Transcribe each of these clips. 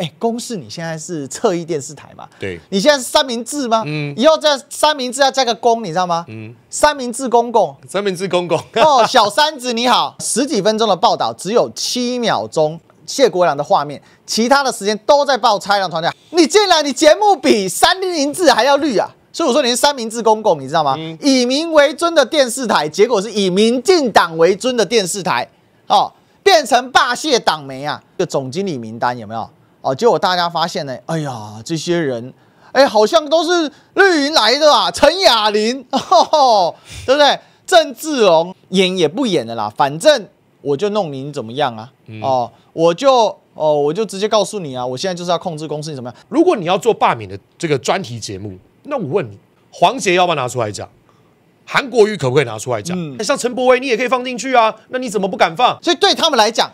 哎，公事你现在是侧翼电视台嘛？对，你现在是三明治吗？嗯，以后加三明治要加个公，你知道吗？嗯，三明治公公，三明治公公哦，小三子你好，十几分钟的报道只有七秒钟谢国良的画面，其他的时间都在报拆了，团长，你进来，你节目比三明治还要绿啊！所以我说你是三明治公公，你知道吗？以民为尊的电视台，结果是以民进党为尊的电视台哦，变成霸蟹党媒啊！就总经理名单有没有？哦，结果大家发现呢，哎呀，这些人，哎，好像都是绿营来的啊，陈雅玲，对不对？郑志龙演也不演的啦，反正我就弄你，你怎么样啊？哦，我就哦，我就直接告诉你啊，我现在就是要控制公司，你怎么样？如果你要做罢免的这个专题节目，那我问你，黄杰要不要拿出来讲？韩国瑜可不可以拿出来讲？像陈柏威，你也可以放进去啊，那你怎么不敢放？所以对他们来讲，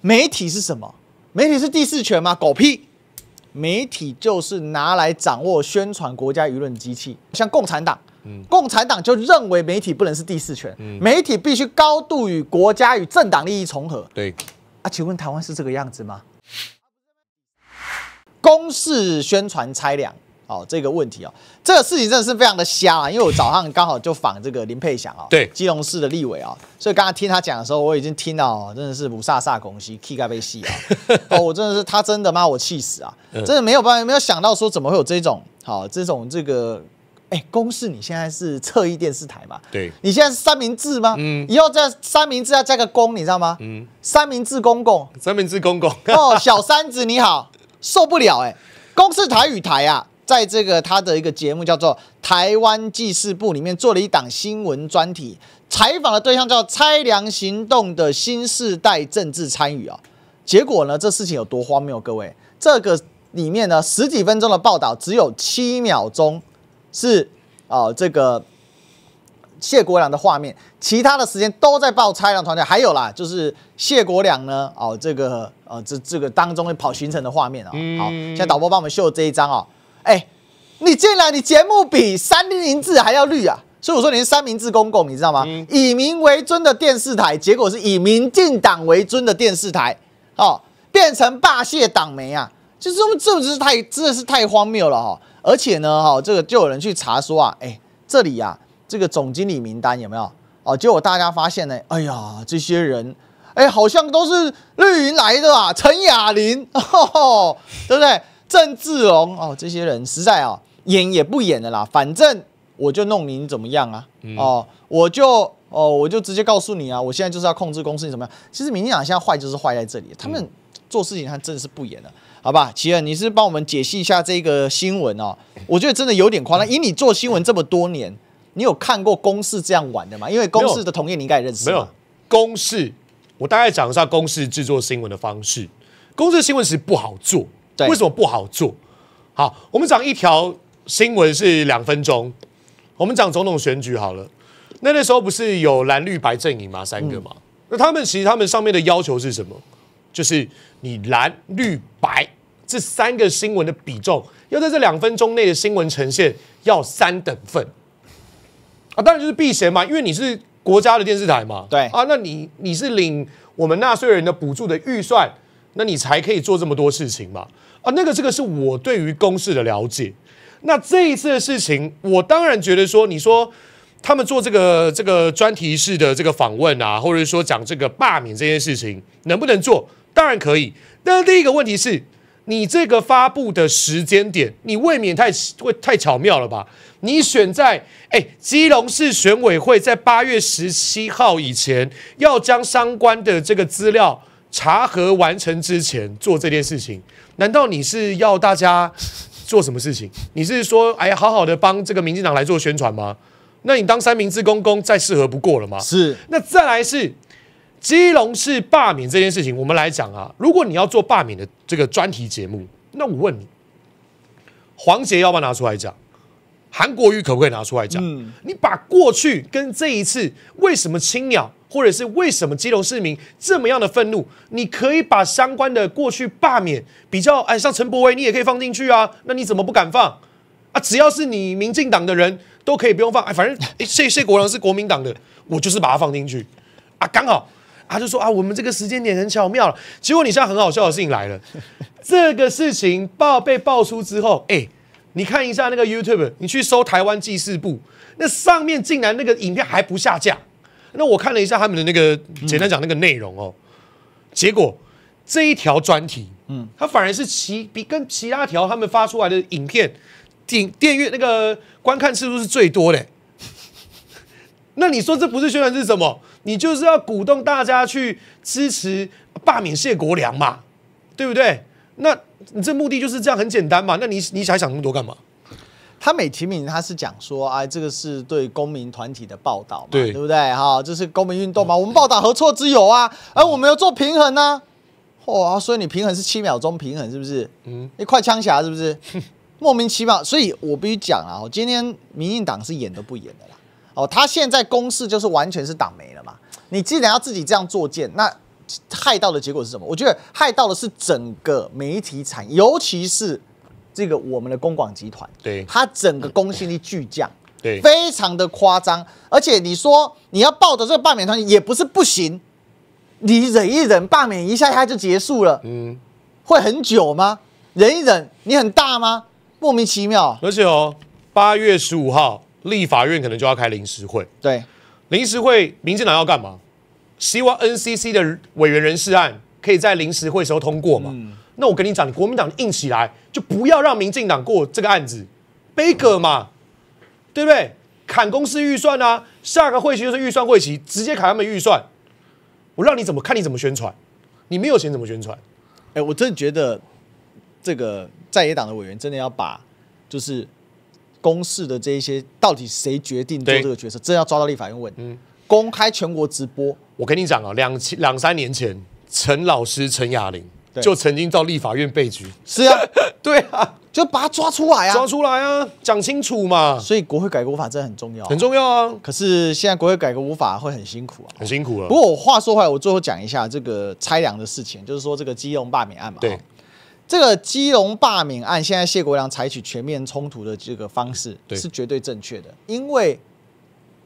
媒体是什么？媒体是第四权吗？狗屁！媒体就是拿来掌握、宣传国家舆论机器，像共产党。共产党就认为媒体不能是第四权，媒体必须高度与国家与政党利益重合。对啊，请问台湾是这个样子吗？公事宣传拆两。哦，这个问题哦，这个事情真的是非常的瞎啊！因为我早上刚好就访这个林佩祥啊，对，基隆市的立委啊，所以刚刚听他讲的时候，我已经听到真的是五煞煞攻喜 K 盖被戏啊！哦，我真的是他真的把我气死啊！真的没有办法，没有想到说怎么会有这种好这种这个哎，公视你现在是侧翼电视台嘛？对，你现在是三明治吗？嗯，以后在三明治要加个公，你知道吗？嗯，三明治公公，三明治公公 哦，小三子你好，受不了哎，公视台与台啊！在这个他的一个节目叫做《台湾纪事部》里面做了一档新闻专题，采访的对象叫“拆粮行动”的新时代政治参与啊。结果呢，这事情有多荒谬？各位，这个里面呢，十几分钟的报道，只有七秒钟是啊，这个谢国良的画面，其他的时间都在报拆粮团队。还有啦，就是谢国良呢，哦，这个呃，这这个当中跑行程的画面啊。好，现在导播帮我们秀这一张啊。哎，你进来，你节目比三明治还要绿啊！所以我说你是三明治公公，你知道吗？以民为尊的电视台，结果是以民进党为尊的电视台，哦，变成霸蟹党媒啊！就是这们是太真的是太荒谬了哈！而且呢，哦，这个就有人去查说啊，哎，这里呀，这个总经理名单有没有？哦，结果大家发现呢，哎呀，这些人，哎，好像都是绿营来的啊，陈雅玲，哈对不对？郑志荣哦，这些人实在啊，演也不演的啦。反正我就弄你怎么样啊？哦，我就哦，我就直接告诉你啊，我现在就是要控制公司，你怎么样？其实民进党现在坏就是坏在这里，他们做事情他真的是不演了，好吧？奇恩，你是帮我们解析一下这个新闻哦？我觉得真的有点夸张。以你做新闻这么多年，你有看过公司这样玩的吗？因为公司的同业你应该认识，没有？公司，我大概讲一下公司制作新闻的方式。公司新闻实不好做。为什么不好做？好，我们讲一条新闻是两分钟，我们讲总统选举好了。那那时候不是有蓝绿白阵营嘛，三个嘛。那他们其实他们上面的要求是什么？就是你蓝绿白这三个新闻的比重，要在这两分钟内的新闻呈现要三等份啊。当然就是避嫌嘛，因为你是国家的电视台嘛。对啊，那你你是领我们纳税人的补助的预算。那你才可以做这么多事情嘛？啊，那个这个是我对于公事的了解。那这一次的事情，我当然觉得说，你说他们做这个这个专题式的这个访问啊，或者说讲这个罢免这件事情能不能做，当然可以。但是第一个问题是，你这个发布的时间点，你未免太会太巧妙了吧？你选在哎，基隆市选委会在八月十七号以前要将相关的这个资料。查核完成之前做这件事情，难道你是要大家做什么事情？你是说，哎，好好的帮这个民进党来做宣传吗？那你当三明治公公再适合不过了吗？是。那再来是基隆市罢免这件事情，我们来讲啊。如果你要做罢免的这个专题节目，那我问你，黄杰要不要拿出来讲？韩国瑜可不可以拿出来讲？你把过去跟这一次为什么青鸟？或者是为什么基隆市民这么样的愤怒？你可以把相关的过去罢免比较，哎，像陈伯威，你也可以放进去啊。那你怎么不敢放？啊，只要是你民进党的人都可以不用放。哎，反正哎，谢谢国梁是国民党的，我就是把它放进去啊。刚好他就说啊，我们这个时间点很巧妙了。结果你现在很好笑的事情来了，这个事情爆被爆出之后，哎，你看一下那个 YouTube，你去搜台湾记事部，那上面竟然那个影片还不下架。那我看了一下他们的那个简单讲那个内容哦，结果这一条专题，嗯，它反而是其比跟其他条他们发出来的影片，电电阅那个观看次数是最多的。那你说这不是宣传是什么？你就是要鼓动大家去支持罢免谢国良嘛，对不对？那你这目的就是这样，很简单嘛。那你你想想那么多干嘛？他每提名，他是讲说，哎，这个是对公民团体的报道嘛，对不对？哈，这是公民运动嘛，我们报道何错之有啊？哎，我们要做平衡呢，哇！所以你平衡是七秒钟平衡，是不是？嗯，你快枪侠是不是？莫名其妙，所以我必须讲啊，我今天民进党是演都不演的啦。哦，他现在攻势就是完全是党媒了嘛。你既然要自己这样作贱，那害到的结果是什么？我觉得害到的是整个媒体产业，尤其是。这个我们的公广集团，对它整个公信力巨降，对非常的夸张。而且你说你要抱着这个罢免团也不是不行，你忍一忍，罢免一下下就结束了，嗯，会很久吗？忍一忍，你很大吗？莫名其妙。而且哦，八月十五号立法院可能就要开临时会，对，临时会民进党要干嘛？希望 NCC 的委员人事案可以在临时会时候通过嘛。嗯那我跟你讲，你国民党硬起来，就不要让民进党过这个案子，背个嘛，对不对？砍公司预算啊，下个会期就是预算会期，直接砍他们预算。我让你怎么看，你怎么宣传？你没有钱怎么宣传？哎，我真的觉得这个在野党的委员真的要把就是公示的这些到底谁决定做这个决策，真要抓到立法院问，公开全国直播。我跟你讲啊，两两三年前，陈老师陈雅玲。就曾经到立法院被拒，是啊，对啊，就把他抓出来啊，抓出来啊，讲清楚嘛。所以国会改革法真的很重要，很重要啊。可是现在国会改革无法会很辛苦啊，很辛苦了。不过我话说回来，我最后讲一下这个拆粮的事情，就是说这个基隆罢免案嘛。对，这个基隆罢免案现在谢国良采取全面冲突的这个方式，是绝对正确的，因为。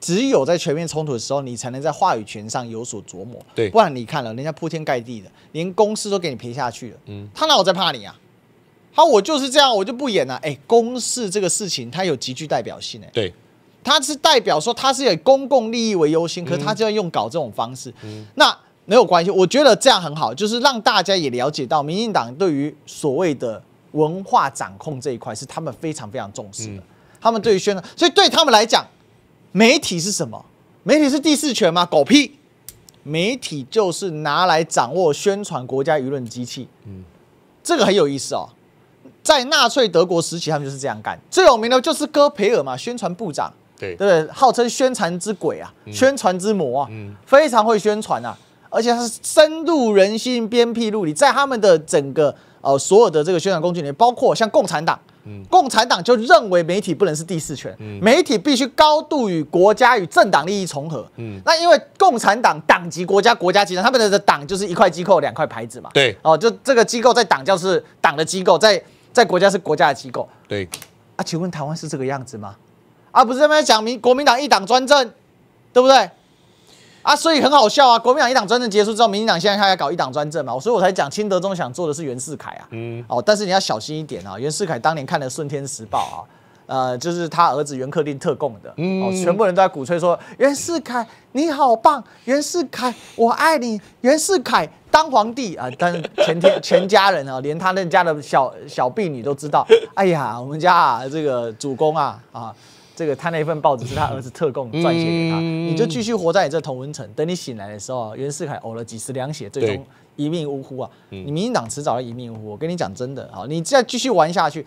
只有在全面冲突的时候，你才能在话语权上有所琢磨。对，不然你看了人家铺天盖地的，连公司都给你赔下去了。嗯，他哪有在怕你啊？好，我就是这样，我就不演了。哎，公事这个事情，它有极具代表性哎。对，它是代表说它是以公共利益为优先，可他就要用搞这种方式。嗯，那没有关系，我觉得这样很好，就是让大家也了解到，民进党对于所谓的文化掌控这一块是他们非常非常重视的。他们对于宣传，所以对他们来讲。媒体是什么？媒体是第四权吗？狗屁！媒体就是拿来掌握、宣传国家舆论机器。嗯，这个很有意思哦。在纳粹德国时期，他们就是这样干。最有名的就是戈培尔嘛，宣传部长。对对，号称宣传之鬼啊，宣传之魔啊，非常会宣传啊。而且他是深入人心、鞭辟入里，在他们的整个呃所有的这个宣传工具里，包括像共产党。共产党就认为媒体不能是第四权，媒体必须高度与国家与政党利益重合。嗯，那因为共产党党籍国家国家级的，他们的党就是一块机构两块牌子嘛。对，哦，就这个机构在党就是党的机构，在在国家是国家的机构。对，啊，请问台湾是这个样子吗？啊，不是，这边讲民国民党一党专政，对不对？啊，所以很好笑啊！国民党一党专政结束之后，民进党现在还要搞一党专政嘛？所以我才讲，清德宗想做的是袁世凯啊。嗯。哦，但是你要小心一点啊！袁世凯当年看了《顺天时报》啊，呃，就是他儿子袁克定特供的。嗯。哦，全部人都在鼓吹说：“袁世凯你好棒，袁世凯我爱你，袁世凯当皇帝啊！”是全天全家人啊，连他那家的小小婢女都知道。哎呀，我们家啊，这个主公啊，啊。这个他那一份报纸是他儿子特供撰写给他，你就继续活在你这同文城。等你醒来的时候袁世凯呕了几十两血，最终一命呜呼啊。你民进党迟早要一命呜呼。我跟你讲真的，好，你再继续玩下去，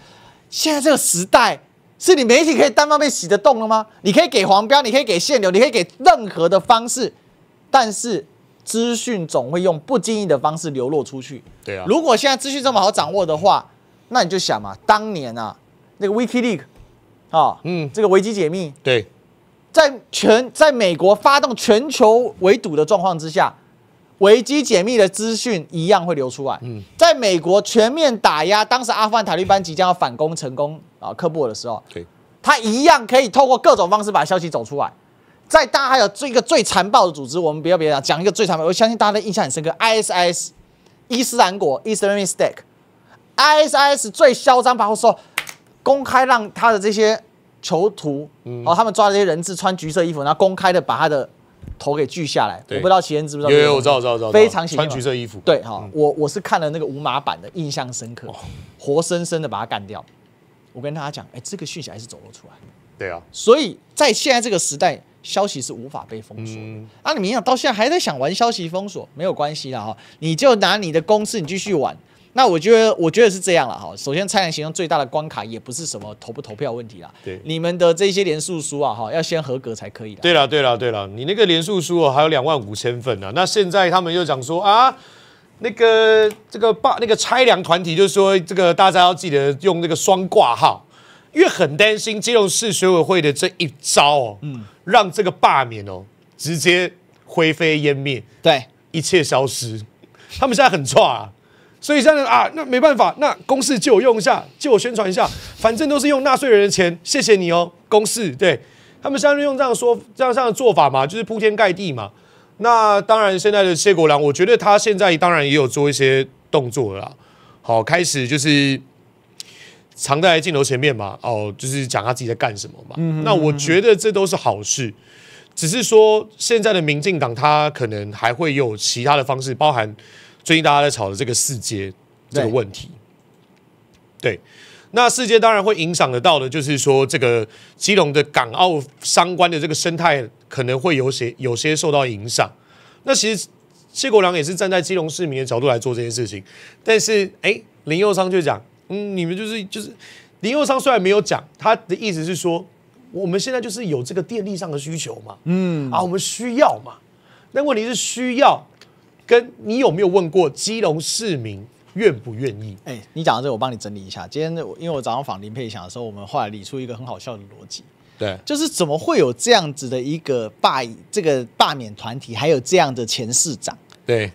现在这个时代是你媒体可以单方面洗得动了吗？你可以给黄标，你可以给限流，你可以给任何的方式，但是资讯总会用不经意的方式流落出去。对啊，如果现在资讯这么好掌握的话，那你就想嘛，当年啊，那个 Wiki Leak。啊，嗯，这个危机解密，对，在全在美国发动全球围堵的状况之下，危机解密的资讯一样会流出来。嗯，在美国全面打压当时阿富汗塔利班即将要反攻成功啊，科布尔的时候，对，他一样可以透过各种方式把消息走出来。在大家还有最一个最残暴的组织，我们不要别讲，讲一个最残暴，我相信大家的印象很深刻，ISIS，伊斯兰国，Islamic State，ISIS 最嚣张，包括说。公开让他的这些囚徒，哦，他们抓这些人质，穿橘色衣服，然后公开的把他的头给锯下来。我不知道齐恩知不知道？有有，有，知道，知道。非常喜欢穿橘色衣服。对哈，我我是看了那个无码版的，印象深刻，活生生的把他干掉。我跟大家讲，哎，这个讯息还是走了出来。对啊，所以在现在这个时代，消息是无法被封锁。啊，你明想到现在还在想玩消息封锁，没有关系啦哈，你就拿你的公式，你继续玩。那我觉得，我觉得是这样了哈。首先，蔡澜行动最大的关卡也不是什么投不投票问题啦。对，你们的这些连数书啊，哈，要先合格才可以。对了，对了，对了，你那个连数书哦，还有两万五千份呢。那现在他们又讲说啊，那个这个罢那个拆梁团体就说，这个大家要记得用那个双挂号，因为很担心金融市学委会的这一招哦，嗯，让这个罢免哦直接灰飞烟灭，对，一切消失。他们现在很啊。所以现在啊，那没办法，那公事借我用一下，借我宣传一下，反正都是用纳税人的钱，谢谢你哦，公事。对他们现在用这样说这样样的做法嘛，就是铺天盖地嘛。那当然，现在的谢国良，我觉得他现在当然也有做一些动作了，好，开始就是藏在镜头前面嘛，哦，就是讲他自己在干什么嘛。那我觉得这都是好事，只是说现在的民进党，他可能还会有其他的方式，包含。最近大家在吵的这个世界这个问题，对，那世界当然会影响得到的，就是说这个基隆的港澳相关的这个生态可能会有些有些受到影响。那其实谢国良也是站在基隆市民的角度来做这件事情，但是哎，林佑昌就讲，嗯，你们就是就是林佑昌虽然没有讲，他的意思是说，我们现在就是有这个电力上的需求嘛，嗯，啊，我们需要嘛，那问题是需要。跟你有没有问过基隆市民愿不愿意？哎，你讲到这，我帮你整理一下。今天因为我早上访林佩祥的时候，我们后来理出一个很好笑的逻辑。对，就是怎么会有这样子的一个罢这个罢免团体，还有这样的前市长？对，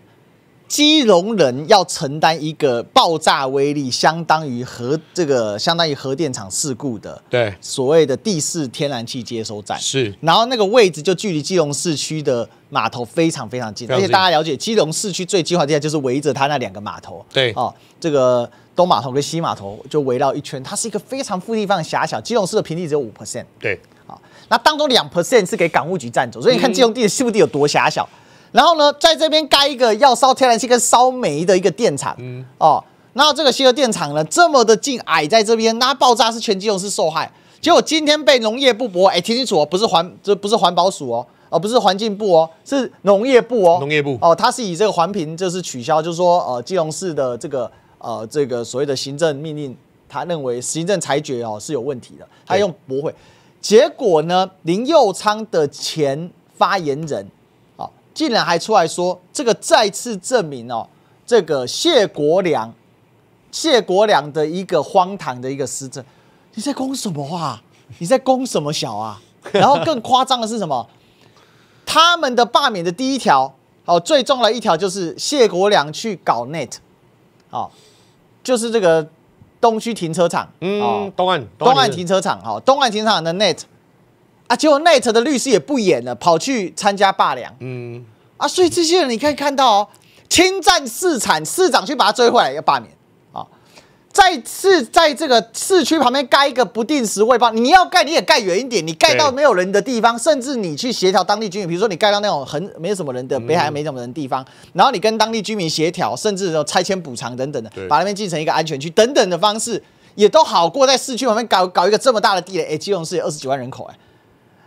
基隆人要承担一个爆炸威力相当于核这个相当于核电厂事故的，对，所谓的第四天然气接收站是，然后那个位置就距离基隆市区的。码头非常非常近，而且大家了解，基隆市区最精华地带就是围着它那两个码头。对，哦，这个东码头跟西码头就围绕一圈，它是一个非常富地方常狭小。基隆市的平地只有五 percent。对，啊，那当中两 percent 是给港务局占走，所以你看基隆地的部地有多狭小。然后呢，在这边盖一个要烧天然气跟烧煤的一个电厂，哦，然这个西河电厂呢，这么的近矮在这边，那爆炸是全基隆市受害，结果今天被农业部驳，哎，听清楚哦，不是环，这不是环保署哦。哦，不是环境部哦，是农业部哦。农业部哦，他是以这个环评就是取消，就是说呃，基隆市的这个呃这个所谓的行政命令，他认为行政裁决哦是有问题的，他用驳回。结果呢，林佑昌的前发言人啊，竟然还出来说这个再次证明哦，这个谢国良，谢国良的一个荒唐的一个施政。你在攻什么话？你在攻什么小啊？然后更夸张的是什么？他们的罢免的第一条，好，最重要一条就是谢国良去搞 net，哦，就是这个东区停车场，嗯，东岸东岸停车场，哦，东岸停车场的 net，啊，结果 net 的律师也不演了，跑去参加罢粮，嗯，啊，所以这些人你可以看到哦，侵占市产，市长去把他追回来，要罢免。在是在这个市区旁边盖一个不定时汇报，你要盖你也盖远一点，你盖到没有人的地方，甚至你去协调当地居民，比如说你盖到那种很没什么人的北海没什么人地方，然后你跟当地居民协调，甚至说拆迁补偿等等的，把那边建成一个安全区等等的方式，也都好过在市区旁边搞搞一个这么大的地雷。哎，基隆市有二十几万人口，哎，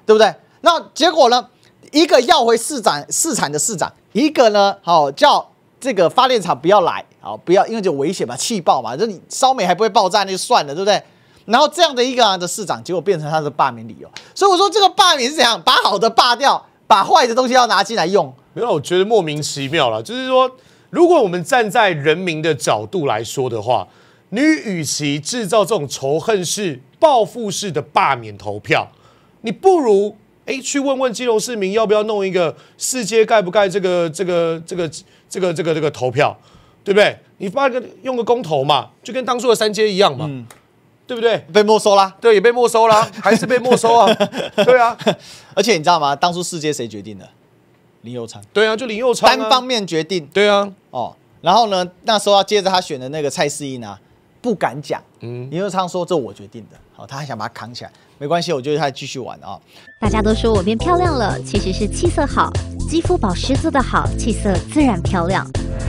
对不对？那结果呢？一个要回市长市长的市长，一个呢，好叫这个发电厂不要来。好，不要因为就危险嘛，气爆嘛，就你烧煤还不会爆炸，那就算了，对不对？然后这样的一个的市长，结果变成他的罢免理由。所以我说这个罢免是怎样，把好的罢掉，把坏的东西要拿进来用，有，我觉得莫名其妙了。就是说，如果我们站在人民的角度来说的话，你与其制造这种仇恨式、报复式的罢免投票，你不如哎去问问基隆市民，要不要弄一个世界盖不盖这个、这个、这个、这个、这个、这个投票？对不对？你发个用个公投嘛，就跟当初的三阶一样嘛，对不对？被没收啦，对，也被没收啦，还是被没收啊？对啊，而且你知道吗？当初四阶谁决定的？林佑昌。对啊，就林佑昌单方面决定。对啊，哦，然后呢？那时候要接着他选的那个蔡思颖啊，不敢讲。嗯，林佑昌说：“这我决定的。”好，他还想把他扛起来，没关系，我就得他继续玩啊。大家都说我变漂亮了，其实是气色好，肌肤保湿做得好，气色自然漂亮。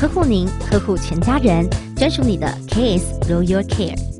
呵护您，呵护全家人，专属你的 K S r o y o u r Care。